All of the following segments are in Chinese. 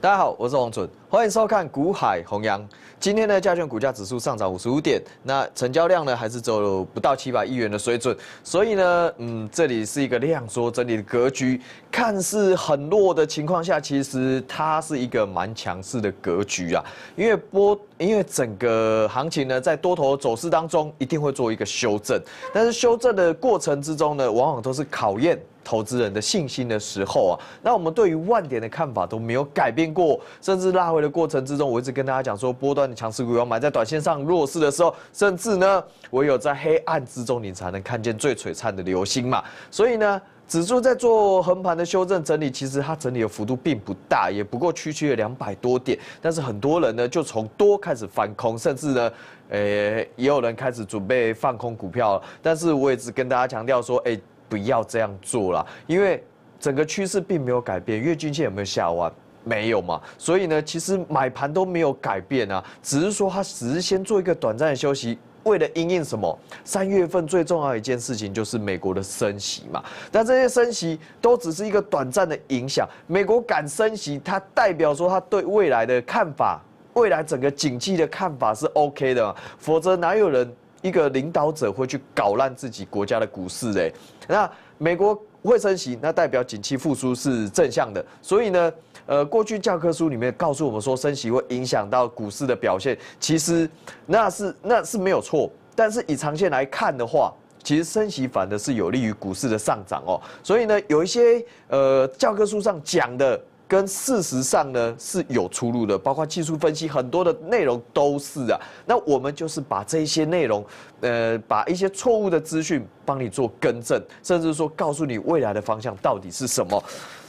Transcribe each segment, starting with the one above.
大家好，我是王准，欢迎收看《股海弘扬》。今天的加权股价指数上涨五十五点，那成交量呢还是走不到七百亿元的水准，所以呢，嗯，这里是一个量缩整理的格局，看似很弱的情况下，其实它是一个蛮强势的格局啊。因为波，因为整个行情呢在多头走势当中一定会做一个修正，但是修正的过程之中呢，往往都是考验。投资人的信心的时候啊，那我们对于万点的看法都没有改变过，甚至拉回的过程之中，我一直跟大家讲说，波段的强势股要买在短线上弱势的时候，甚至呢，唯有在黑暗之中，你才能看见最璀璨的流星嘛。所以呢，指数在做横盘的修正整理，其实它整理的幅度并不大，也不过区区的两百多点，但是很多人呢，就从多开始反空，甚至呢，诶，也有人开始准备放空股票。但是我也只跟大家强调说，诶。不要这样做了，因为整个趋势并没有改变。月均线有没有下弯？没有嘛。所以呢，其实买盘都没有改变啊，只是说它只是先做一个短暂的休息，为了应应什么？三月份最重要一件事情就是美国的升息嘛。但这些升息都只是一个短暂的影响。美国敢升息，它代表说它对未来的看法，未来整个景气的看法是 OK 的，否则哪有人？一个领导者会去搞烂自己国家的股市嘞，那美国会升息，那代表景气复苏是正向的，所以呢，呃，过去教科书里面告诉我们说升息会影响到股市的表现，其实那是那是没有错，但是以长线来看的话，其实升息反的是有利于股市的上涨哦，所以呢，有一些呃教科书上讲的。跟事实上呢是有出入的，包括技术分析很多的内容都是啊。那我们就是把这些内容，呃，把一些错误的资讯帮你做更正，甚至说告诉你未来的方向到底是什么。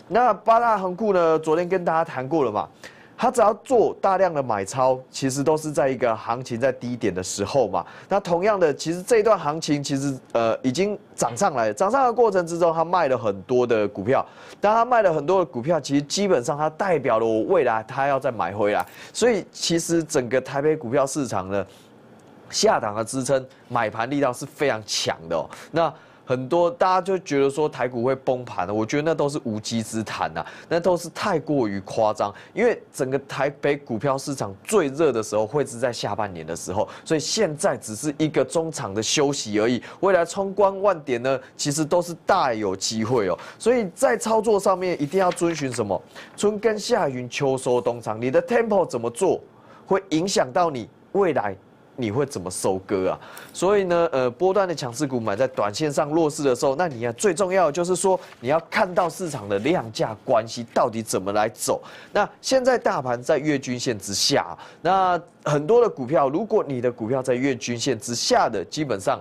那八大行库呢，昨天跟大家谈过了嘛。他只要做大量的买超，其实都是在一个行情在低点的时候嘛。那同样的，其实这一段行情其实呃已经涨上来，涨上的过程之中，他卖了很多的股票。当他卖了很多的股票，其实基本上他代表了我未来他要再买回来。所以其实整个台北股票市场的下档的支撑买盘力道是非常强的哦。那。很多大家就觉得说台股会崩盘我觉得那都是无稽之谈呐，那都是太过于夸张。因为整个台北股票市场最热的时候会是在下半年的时候，所以现在只是一个中场的休息而已。未来冲关万点呢，其实都是大有机会哦。所以在操作上面一定要遵循什么？春耕夏耘，秋收冬藏。你的 tempo 怎么做，会影响到你未来。你会怎么收割啊？所以呢，呃，波段的强势股买在短线上弱势的时候，那你要最重要的就是说，你要看到市场的量价关系到底怎么来走。那现在大盘在月均线之下，那很多的股票，如果你的股票在月均线之下的，基本上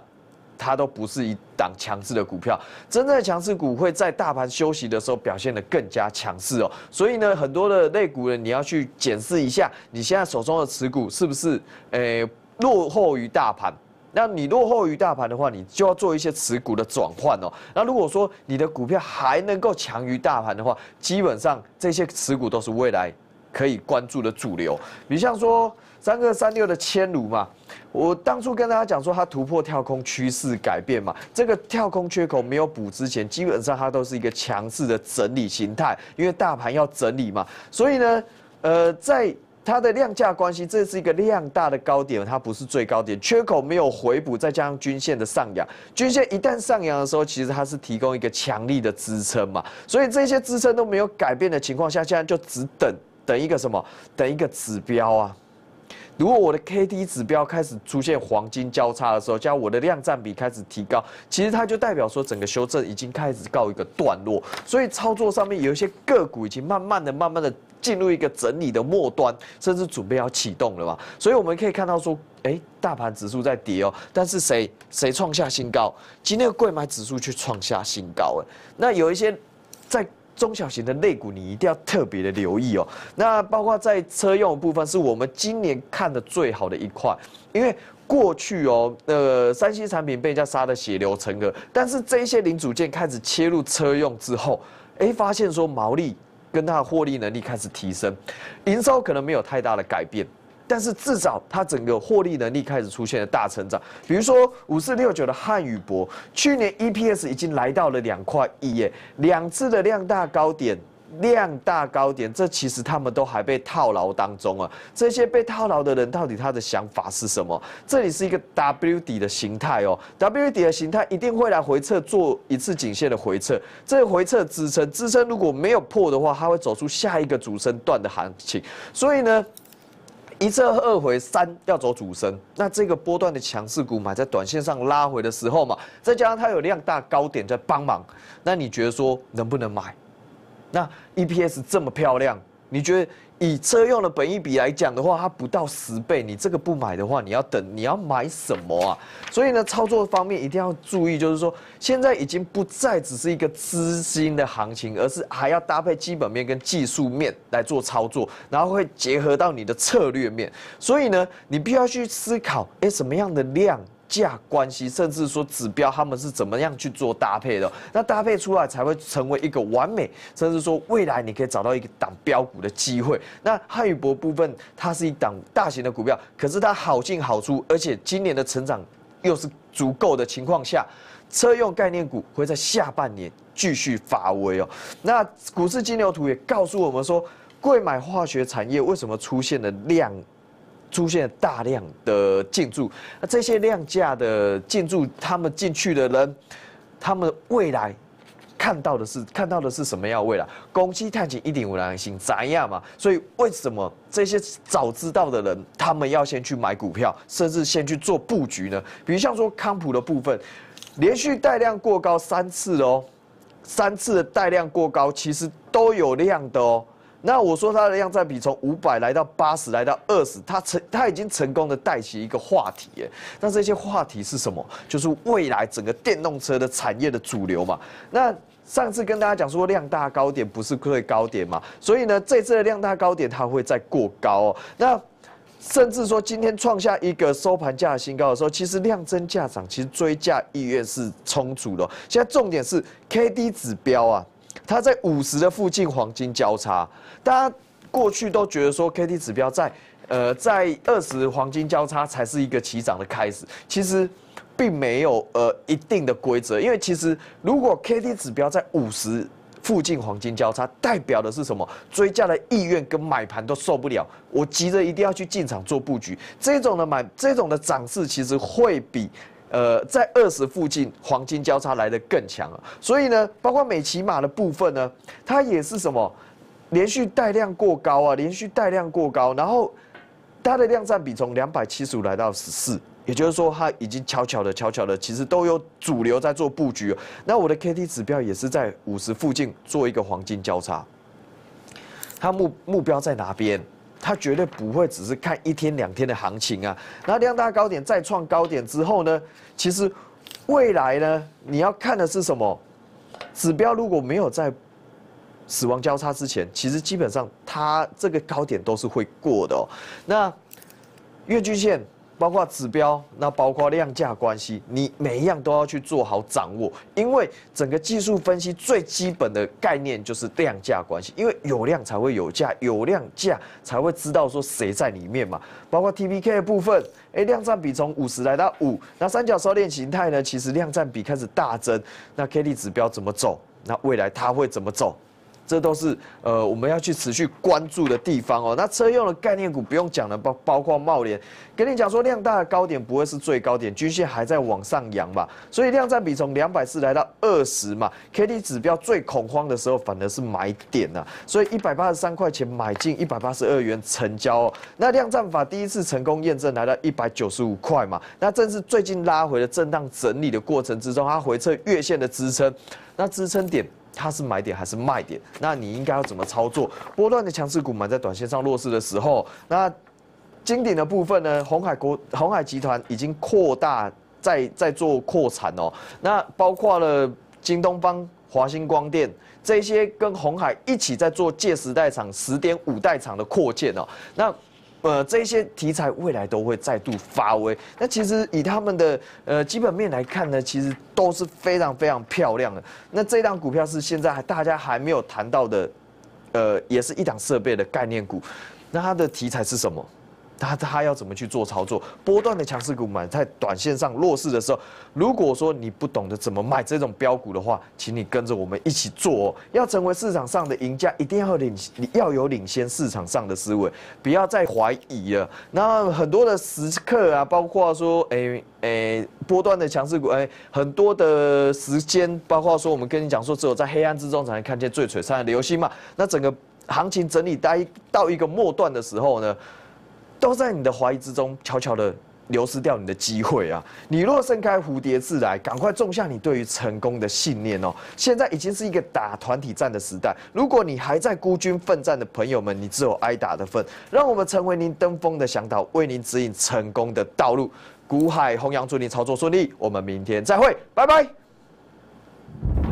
它都不是一档强势的股票。真正的强势股会在大盘休息的时候表现得更加强势哦。所以呢，很多的类股呢，你要去检视一下，你现在手中的持股是不是，诶。落后于大盘，那你落后于大盘的话，你就要做一些持股的转换哦。那如果说你的股票还能够强于大盘的话，基本上这些持股都是未来可以关注的主流。比像说三个三六的千卢嘛，我当初跟大家讲说它突破跳空趋势改变嘛，这个跳空缺口没有补之前，基本上它都是一个强势的整理形态，因为大盘要整理嘛，所以呢，呃，在。它的量价关系，这是一个量大的高点，它不是最高点，缺口没有回补，再加上均线的上扬，均线一旦上扬的时候，其实它是提供一个强力的支撑嘛，所以这些支撑都没有改变的情况下，现在就只等等一个什么，等一个指标啊。如果我的 K D 指标开始出现黄金交叉的时候，加我的量占比开始提高，其实它就代表说整个修正已经开始告一个段落，所以操作上面有一些个股已经慢慢的、慢慢的进入一个整理的末端，甚至准备要启动了嘛。所以我们可以看到说，哎，大盘指数在跌哦，但是谁谁创下新高？今天贵买指数却创下新高哎，那有一些在。中小型的肋骨你一定要特别的留意哦。那包括在车用的部分，是我们今年看的最好的一块，因为过去哦，呃，三 C 产品被人家杀的血流成河，但是这些零组件开始切入车用之后，哎，发现说毛利跟它的获利能力开始提升，营收可能没有太大的改变。但是至少它整个获利能力开始出现了大成长，比如说五四六九的汉语博，去年 EPS 已经来到了两块一耶，两次的量大高点，量大高点，这其实他们都还被套牢当中啊。这些被套牢的人到底他的想法是什么？这里是一个 W 底的形态哦，W 底的形态一定会来回撤做一次颈线的回撤，这回撤支撑支撑如果没有破的话，它会走出下一个主升段的行情，所以呢。一次二回三要走主升，那这个波段的强势股买在短线上拉回的时候嘛，再加上它有量大高点在帮忙，那你觉得说能不能买？那 EPS 这么漂亮，你觉得？以车用的本意比来讲的话，它不到十倍。你这个不买的话，你要等，你要买什么啊？所以呢，操作方面一定要注意，就是说现在已经不再只是一个资金的行情，而是还要搭配基本面跟技术面来做操作，然后会结合到你的策略面。所以呢，你必须要去思考，哎，什么样的量？价关系，甚至说指标，他们是怎么样去做搭配的？那搭配出来才会成为一个完美，甚至说未来你可以找到一个挡标股的机会。那汉语博部分，它是一档大型的股票，可是它好进好出，而且今年的成长又是足够的情况下，车用概念股会在下半年继续发威哦。那股市金牛图也告诉我们说，贵买化学产业为什么出现了量？出现大量的建筑，那这些量价的建筑，他们进去的人，他们未来看到的是看到的是什么？要未来攻击探险一点五良心，咋样嘛？所以为什么这些早知道的人，他们要先去买股票，甚至先去做布局呢？比如像说康普的部分，连续带量过高三次哦，三次的带量过高，其实都有量的哦。那我说它的量占比从五百来到八十，来到二十，它成它已经成功的带起一个话题耶。那这些话题是什么？就是未来整个电动车的产业的主流嘛。那上次跟大家讲说量大高点不是最高点嘛，所以呢这次的量大高点它会再过高哦。那甚至说今天创下一个收盘价新高的时候，其实量增价涨，其实追价意愿是充足的。现在重点是 K D 指标啊。它在五十的附近黄金交叉，大家过去都觉得说，K D 指标在，呃，在二十黄金交叉才是一个起涨的开始，其实并没有呃一定的规则，因为其实如果 K D 指标在五十附近黄金交叉，代表的是什么？追加的意愿跟买盘都受不了，我急着一定要去进场做布局，这种的买，这种的涨势其实会比。呃，在二十附近黄金交叉来的更强啊。所以呢，包括美奇马的部分呢，它也是什么连续带量过高啊，连续带量过高，然后它的量占比从两百七十五来到十四，也就是说它已经悄悄的悄悄的，其实都有主流在做布局。那我的 K T 指标也是在五十附近做一个黄金交叉，它目目标在哪边？它绝对不会只是看一天两天的行情啊！那量大高点再创高点之后呢？其实未来呢，你要看的是什么？指标如果没有在死亡交叉之前，其实基本上它这个高点都是会过的。那月均线。包括指标，那包括量价关系，你每一样都要去做好掌握，因为整个技术分析最基本的概念就是量价关系，因为有量才会有价，有量价才会知道说谁在里面嘛。包括 TPK 的部分，哎，量占比从五十来到五，那三角收敛形态呢？其实量占比开始大增，那 k d 指标怎么走？那未来它会怎么走？这都是呃我们要去持续关注的地方哦。那车用的概念股不用讲了，包包括茂联，跟你讲说量大的高点不会是最高点，均线还在往上扬嘛，所以量占比从两百四来到二十嘛，K D 指标最恐慌的时候反而是买点呐，所以一百八十三块钱买进，一百八十二元成交哦。那量战法第一次成功验证来到一百九十五块嘛，那正是最近拉回的震荡整理的过程之中，它回撤月线的支撑，那支撑点。它是买点还是卖点？那你应该要怎么操作？波段的强势股，买在短线上弱势的时候。那经典的部分呢？红海国红海集团已经扩大在在做扩产哦。那包括了京东方、华星光电这些跟红海一起在做借时代厂、十点五代厂的扩建哦。那呃，这些题材未来都会再度发威。那其实以他们的呃基本面来看呢，其实都是非常非常漂亮的。那这档股票是现在还大家还没有谈到的，呃，也是一档设备的概念股。那它的题材是什么？他他要怎么去做操作？波段的强势股买在短线上弱势的时候，如果说你不懂得怎么买这种标股的话，请你跟着我们一起做。要成为市场上的赢家，一定要领要有领先市场上的思维，不要再怀疑了。那很多的时刻啊，包括说，哎诶，波段的强势股，诶，很多的时间，包括说，我们跟你讲说，只有在黑暗之中才能看见最璀璨的流星嘛。那整个行情整理待到一个末段的时候呢？都在你的怀疑之中悄悄的流失掉你的机会啊！你若盛开，蝴蝶自来，赶快种下你对于成功的信念哦！现在已经是一个打团体战的时代，如果你还在孤军奋战的朋友们，你只有挨打的份。让我们成为您登峰的向导，为您指引成功的道路。古海弘扬祝您操作顺利，我们明天再会，拜拜。